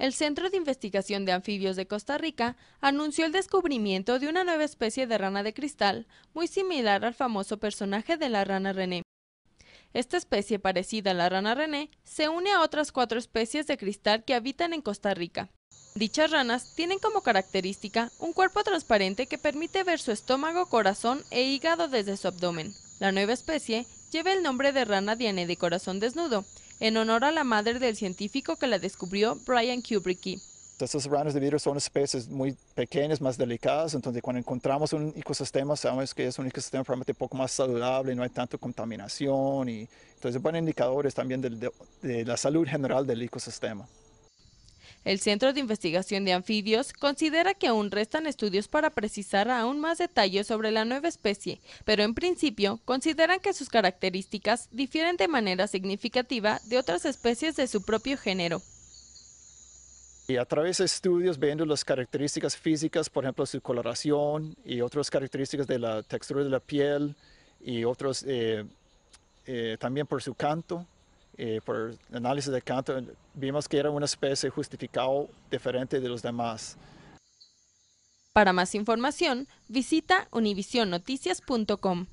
el Centro de Investigación de Anfibios de Costa Rica anunció el descubrimiento de una nueva especie de rana de cristal, muy similar al famoso personaje de la rana René. Esta especie parecida a la rana René se une a otras cuatro especies de cristal que habitan en Costa Rica. Dichas ranas tienen como característica un cuerpo transparente que permite ver su estómago, corazón e hígado desde su abdomen. La nueva especie lleva el nombre de rana DNA de corazón desnudo, en honor a la madre del científico que la descubrió, Brian Kubricky. Estas ranas de vidrio son especies muy pequeñas, más delicadas, entonces cuando encontramos un ecosistema sabemos que es un ecosistema probablemente poco más saludable, no hay tanta contaminación y entonces buenos indicadores también de la salud general del ecosistema. El Centro de Investigación de Anfibios considera que aún restan estudios para precisar aún más detalles sobre la nueva especie, pero en principio consideran que sus características difieren de manera significativa de otras especies de su propio género. Y a través de estudios viendo las características físicas, por ejemplo su coloración y otras características de la textura de la piel y otros eh, eh, también por su canto, eh, por el análisis de canto vimos que era una especie justificado diferente de los demás. Para más información, visita univisionnoticias.com.